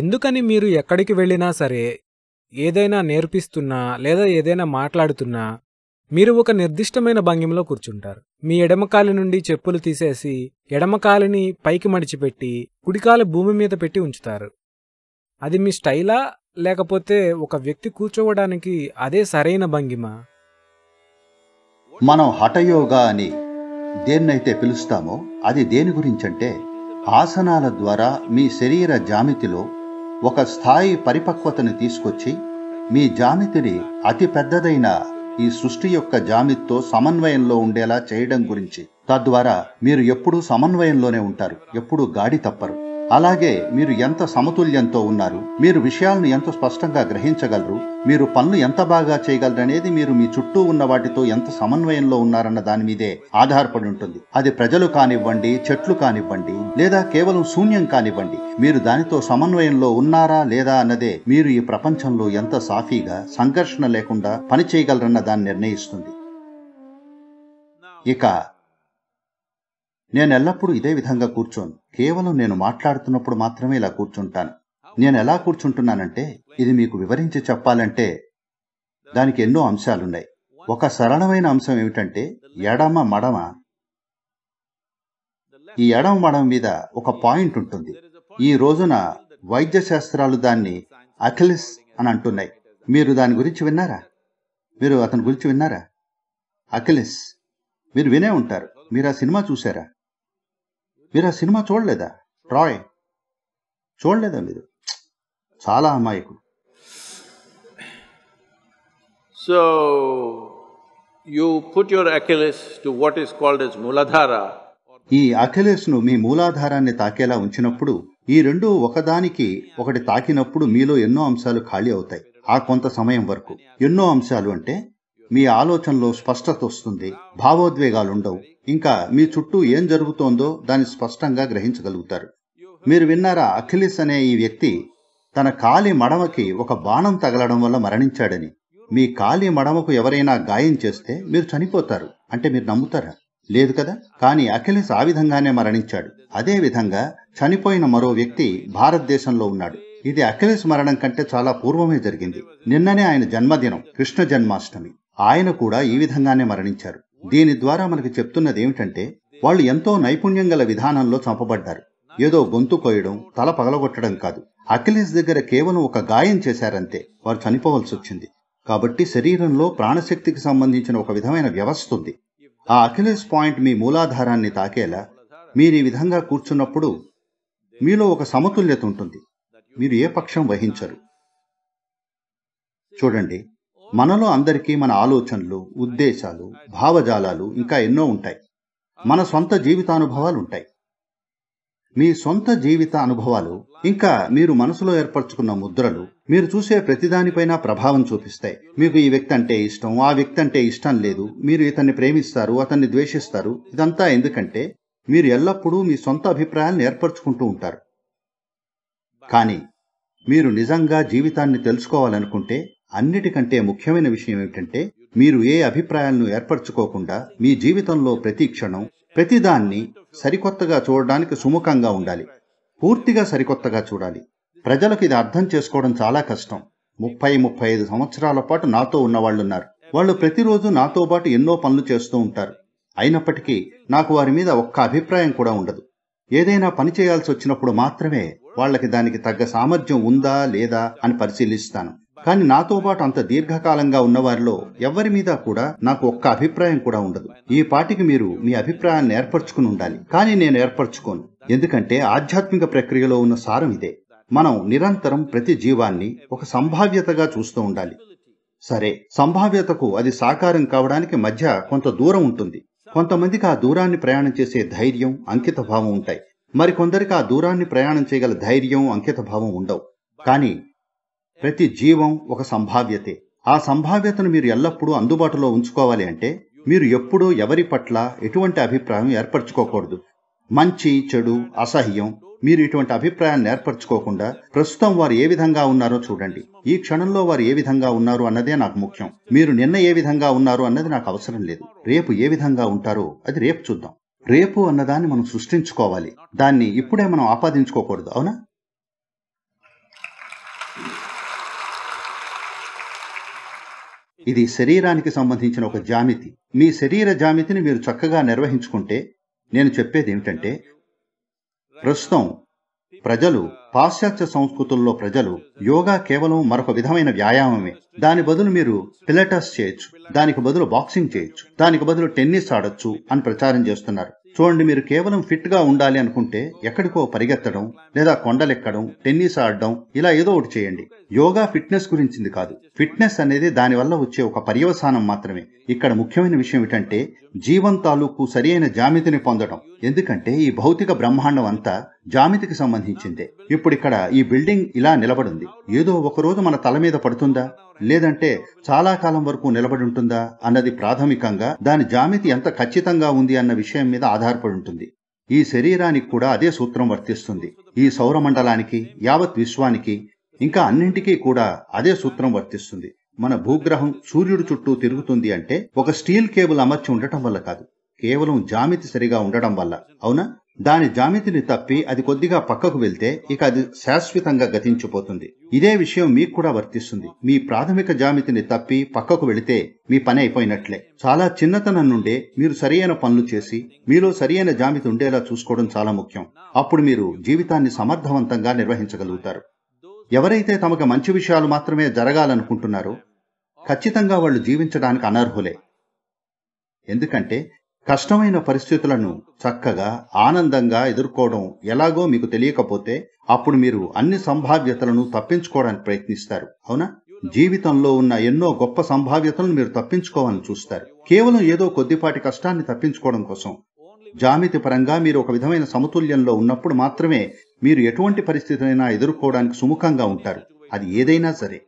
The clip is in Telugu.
ఎందుకని మీరు ఎక్కడికి వెళ్ళినా సరే ఏదైనా నేర్పిస్తున్నా లేదా ఏదైనా మాట్లాడుతున్నా మీరు ఒక నిర్దిష్టమైన భంగిమలో కూర్చుంటారు మీ ఎడమకాలి నుండి చెప్పులు తీసేసి ఎడమకాలిని పైకి మడిచిపెట్టి కుడికాలు భూమి మీద పెట్టి ఉంచుతారు అది మీ స్టైలా లేకపోతే ఒక వ్యక్తి కూర్చోవడానికి అదే సరైన భంగిమ మనం హఠయోగా అని దేన్నైతే పిలుస్తామో అది దేని గురించంటే ఆసనాల ద్వారా మీ శరీర జామితిలో ఒక స్థాయి పరిపక్వతను తీసుకొచ్చి మీ జామితిని అతి పెద్దదైన ఈ సృష్టి యొక్క జామితో సమన్వయంలో ఉండేలా చేయడం గురించి తద్వారా మీరు ఎప్పుడూ సమన్వయంలోనే ఉంటారు ఎప్పుడూ గాడి తప్పరు అలాగే మీరు ఎంత సమతుల్యంతో ఉన్నారు మీరు విషయాలను ఎంత స్పష్టంగా గ్రహించగలరు మీరు పనులు ఎంత బాగా చేయగలరు అనేది మీరు మీ చుట్టూ ఉన్న వాటితో ఎంత సమన్వయంలో ఉన్నారన్న దాని మీదే ఆధారపడి ఉంటుంది అది ప్రజలు కానివ్వండి చెట్లు కానివ్వండి లేదా కేవలం శూన్యం కానివ్వండి మీరు దానితో సమన్వయంలో ఉన్నారా లేదా అన్నదే మీరు ఈ ప్రపంచంలో ఎంత సాఫీగా సంఘర్షణ లేకుండా పని చేయగలరన్న దాన్ని నిర్ణయిస్తుంది ఇక నేను ఎల్లప్పుడూ ఇదే విధంగా కూర్చోను కేవలం నేను మాట్లాడుతున్నప్పుడు మాత్రమే ఇలా కూర్చుంటాను నేను ఎలా కూర్చుంటున్నానంటే ఇది మీకు వివరించి చెప్పాలంటే దానికి ఎన్నో అంశాలున్నాయి ఒక సరళమైన అంశం ఏమిటంటే ఎడమ మడమ ఈ ఎడమ మడమ మీద ఒక పాయింట్ ఉంటుంది ఈ రోజున వైద్య శాస్త్రాలు దాన్ని అఖిలిస్ అని అంటున్నాయి మీరు దాని గురించి విన్నారా మీరు అతని గురించి విన్నారా అఖిలిస్ మీరు వినే ఉంటారు మీరు ఆ సినిమా చూసారా మీరు ఆ సినిమా చూడలేదా ట్రాయ్ చూడలేదా మీరు చాలా అమాయకుడు so you put your Achilles to what is called as Muladhara ఈ అఖిలేస్ను మీ మూలాధారాన్ని తాకేలా ఉంచినప్పుడు ఈ రెండు ఒకదానికి ఒకటి తాకినప్పుడు మీలో ఎన్నో అంశాలు ఖాళీ అవుతాయి ఆ కొంత సమయం వరకు ఎన్నో అంశాలు అంటే మీ ఆలోచనలో స్పష్టత వస్తుంది భావోద్వేగాలుండవు ఇంకా మీ చుట్టూ ఏం జరుగుతోందో దాన్ని స్పష్టంగా గ్రహించగలుగుతారు మీరు విన్నారా అఖిలిస్ అనే ఈ వ్యక్తి తన కాలి మడమకి ఒక బాణం తగలడం వల్ల మరణించాడని మీ కాలి మడమకు ఎవరైనా గాయం చేస్తే మీరు చనిపోతారు అంటే మీరు నమ్ముతారా లేదు కదా కానీ అఖిలిస్ ఆ విధంగానే మరణించాడు అదే విధంగా చనిపోయిన మరో వ్యక్తి భారతదేశంలో ఉన్నాడు ఇది అఖిలేష్ మరణం కంటే చాలా పూర్వమే జరిగింది నిన్ననే ఆయన జన్మదినం కృష్ణ జన్మాష్టమి ఆయన కూడా ఈ విధంగానే మరణించారు దీని ద్వారా మనకు చెప్తున్నది ఏమిటంటే వాళ్ళు ఎంతో నైపుణ్యం గల విధానంలో చంపబడ్డారు ఏదో గొంతు కోయడం తల పగలగొట్టడం కాదు అఖిలేష్ దగ్గర కేవలం ఒక గాయం చేశారంతే వారు చనిపోవలసి వచ్చింది కాబట్టి శరీరంలో ప్రాణశక్తికి సంబంధించిన ఒక విధమైన వ్యవస్థ ఉంది ఆ అఖిలేష్ పాయింట్ మీ మూలాధారాన్ని తాకేలా మీరు ఈ విధంగా కూర్చున్నప్పుడు మీలో ఒక సమతుల్యత ఉంటుంది మీరు ఏ పక్షం వహించరు చూడండి మనలో అందరికీ మన ఆలోచనలు ఉద్దేశాలు భావజాలాలు ఇంకా ఎన్నో ఉంటాయి మన సొంత జీవితానుభవాలు ఉంటాయి మీ సొంత జీవిత అనుభవాలు ఇంకా మీరు మనసులో ఏర్పరచుకున్న ముద్రలు మీరు చూసే ప్రతిదానిపైన ప్రభావం చూపిస్తాయి మీకు ఈ వ్యక్తి అంటే ఇష్టం ఆ వ్యక్తి అంటే ఇష్టం లేదు మీరు ఇతన్ని ప్రేమిస్తారు అతన్ని ద్వేషిస్తారు ఇదంతా ఎందుకంటే మీరు ఎల్లప్పుడూ మీ సొంత అభిప్రాయాలను ఏర్పరచుకుంటూ ఉంటారు కానీ మీరు నిజంగా జీవితాన్ని తెలుసుకోవాలనుకుంటే అన్నిటికంటే ముఖ్యమైన విషయం ఏమిటంటే మీరు ఏ అభిప్రాయాలను ఏర్పరచుకోకుండా మీ జీవితంలో ప్రతి క్షణం ప్రతిదాన్ని సరికొత్తగా చూడడానికి సుముఖంగా ఉండాలి పూర్తిగా సరికొత్తగా చూడాలి ప్రజలకు ఇది అర్థం చేసుకోవడం చాలా కష్టం ముప్పై ముప్పై ఐదు సంవత్సరాల పాటు నాతో ఉన్నవాళ్ళున్నారు వాళ్ళు ప్రతిరోజు నాతో పాటు ఎన్నో పనులు చేస్తూ ఉంటారు అయినప్పటికీ నాకు వారి మీద ఒక్క అభిప్రాయం కూడా ఉండదు ఏదైనా పని చేయాల్సి వచ్చినప్పుడు మాత్రమే వాళ్ళకి దానికి తగ్గ సామర్థ్యం ఉందా లేదా అని పరిశీలిస్తాను కానీ నాతో పాటు అంత దీర్ఘకాలంగా ఉన్నవారిలో ఎవ్వరి మీద కూడా నాకు ఒక్క అభిప్రాయం కూడా ఉండదు ఈ పాటికి మీరు మీ అభిప్రాయాన్ని ఏర్పరచుకుని ఉండాలి కానీ నేను ఏర్పరచుకోను ఎందుకంటే ఆధ్యాత్మిక ప్రక్రియలో ఉన్న సారం ఇదే మనం నిరంతరం ప్రతి జీవాన్ని ఒక సంభావ్యతగా చూస్తూ ఉండాలి సరే సంభావ్యతకు అది సాకారం కావడానికి మధ్య కొంత దూరం ఉంటుంది కొంతమందికి ఆ దూరాన్ని ప్రయాణం చేసే ధైర్యం అంకిత భావం ఉంటాయి మరికొందరికి ఆ దూరాన్ని ప్రయాణం చేయగల ధైర్యం అంకిత భావం ఉండవు కానీ ప్రతి జీవం ఒక సంభావ్యతే ఆ సంభావ్యతను మీరు ఎల్లప్పుడూ అందుబాటులో ఉంచుకోవాలి అంటే మీరు ఎప్పుడూ ఎవరి పట్ల ఎటువంటి అభిప్రాయం ఏర్పరచుకోకూడదు మంచి చెడు అసహ్యం మీరు ఇటువంటి అభిప్రాయాన్ని ఏర్పరచుకోకుండా ప్రస్తుతం వారు ఏ విధంగా ఉన్నారో చూడండి ఈ క్షణంలో వారు ఏ విధంగా ఉన్నారు అన్నదే నాకు ముఖ్యం మీరు నిన్న ఏ విధంగా ఉన్నారు అన్నది నాకు అవసరం లేదు రేపు ఏ విధంగా ఉంటారో అది రేపు చూద్దాం రేపు అన్నదాన్ని మనం సృష్టించుకోవాలి దాన్ని ఇప్పుడే మనం ఆపాదించుకోకూడదు అవునా ఇది శరీరానికి సంబంధించిన ఒక జామితి మీ శరీర జామితిని మీరు చక్కగా నిర్వహించుకుంటే నేను చెప్పేది ఏమిటంటే ప్రస్తుతం ప్రజలు పాశ్చాత్య సంస్కృతుల్లో ప్రజలు యోగా కేవలం మరొక విధమైన వ్యాయామమే దాని బదులు మీరు పిలటస్ చేయొచ్చు దానికి బదులు బాక్సింగ్ చేయొచ్చు దానికి బదులు టెన్నిస్ ఆడొచ్చు అని ప్రచారం చేస్తున్నారు చూడండి మీరు కేవలం ఫిట్గా ఉండాలి అనుకుంటే ఎక్కడికో పరిగెత్తడం లేదా కొండలెక్కడం టెన్నిస్ ఆడడం ఇలా ఏదో ఒకటి చేయండి యోగా ఫిట్నెస్ గురించింది కాదు ఫిట్నెస్ అనేది దానివల్ల వచ్చే ఒక పర్యవసానం మాత్రమే ఇక్కడ ముఖ్యమైన విషయం ఏమిటంటే జీవం తాలూకు సరి అయిన జామితిని పొందడం ఎందుకంటే ఈ భౌతిక బ్రహ్మాండం అంతా జామితికి సంబంధించిందే ఇప్పుడు ఇక్కడ ఈ బిల్డింగ్ ఇలా నిలబడింది ఏదో ఒకరోజు మన తల మీద పడుతుందా లేదంటే చాలా కాలం వరకు నిలబడి ఉంటుందా అన్నది ప్రాథమికంగా దాని జామితి ఎంత ఖచ్చితంగా ఉంది అన్న విషయం మీద ఆధారపడి ఉంటుంది ఈ శరీరానికి కూడా అదే సూత్రం వర్తిస్తుంది ఈ సౌరమండలానికి యావత్ విశ్వానికి ఇంకా అన్నింటికీ కూడా అదే సూత్రం వర్తిస్తుంది మన భూగ్రహం సూర్యుడు చుట్టూ తిరుగుతుంది అంటే ఒక స్టీల్ కేబుల్ అమర్చి ఉండటం వల్ల కాదు కేవలం జామితి సరిగా ఉండడం వల్ల అవునా దాని జామితిని తప్పి అది కొద్దిగా పక్కకు వెళ్తే ఇక అది శాశ్వతంగా గతించిపోతుంది ఇదే విషయం మీకు కూడా వర్తిస్తుంది మీ ప్రాథమిక జామితిని తప్పి పక్కకు వెళితే మీ పని అయిపోయినట్లే చాలా చిన్నతనం నుండే మీరు సరియైన పనులు చేసి మీలో సరియైన జామితి ఉండేలా చూసుకోవడం చాలా ముఖ్యం అప్పుడు మీరు జీవితాన్ని సమర్థవంతంగా నిర్వహించగలుగుతారు ఎవరైతే తమకు మంచి విషయాలు మాత్రమే జరగాలనుకుంటున్నారో ఖచ్చితంగా వాళ్ళు జీవించడానికి అనర్హులే ఎందుకంటే కష్టమైన పరిస్థితులను చక్కగా ఆనందంగా ఎదుర్కోవడం ఎలాగో మీకు తెలియకపోతే అప్పుడు మీరు అన్ని సంభావ్యతలను తప్పించుకోవడానికి ప్రయత్నిస్తారు అవునా జీవితంలో ఉన్న ఎన్నో గొప్ప సంభావ్యతలను మీరు తప్పించుకోవాలని చూస్తారు కేవలం ఏదో కొద్దిపాటి కష్టాన్ని తప్పించుకోవడం కోసం జామితి పరంగా మీరు ఒక విధమైన సమతుల్యంలో ఉన్నప్పుడు మాత్రమే మీరు ఎటువంటి పరిస్థితినైనా ఎదుర్కోవడానికి సుముఖంగా ఉంటారు అది ఏదైనా సరే